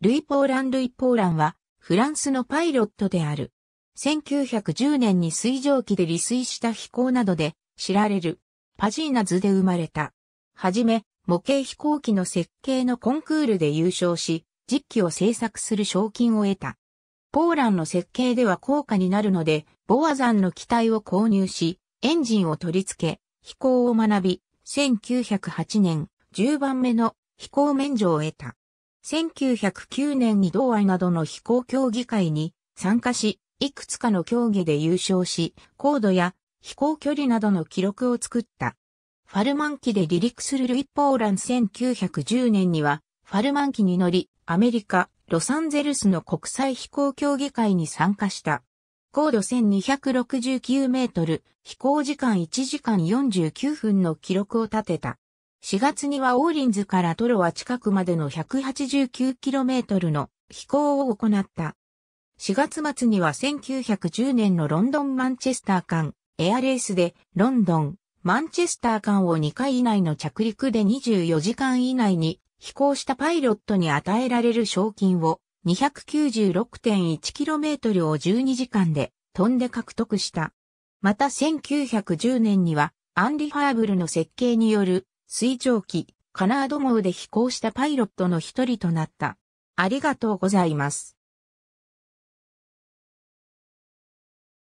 ルイ・ポーラン・ルイ・ポーランは、フランスのパイロットである。1910年に水蒸気で離水した飛行などで知られる、パジーナズで生まれた。はじめ、模型飛行機の設計のコンクールで優勝し、実機を製作する賞金を得た。ポーランの設計では高価になるので、ボアザンの機体を購入し、エンジンを取り付け、飛行を学び、1908年、10番目の飛行免除を得た。1909年に同愛などの飛行競技会に参加し、いくつかの競技で優勝し、高度や飛行距離などの記録を作った。ファルマン機で離陸するルイ・ポーラン1910年には、ファルマン機に乗り、アメリカ、ロサンゼルスの国際飛行競技会に参加した。高度1269メートル、飛行時間1時間49分の記録を立てた。4月にはオーリンズからトロワ近くまでの 189km の飛行を行った。4月末には1910年のロンドン・マンチェスター間エアレースでロンドン、マンチェスター間を2回以内の着陸で24時間以内に飛行したパイロットに与えられる賞金を 296.1km を12時間で飛んで獲得した。また1910年にはアンリファーブルの設計による水蒸気、カナード号で飛行したパイロットの一人となった。ありがとうございます。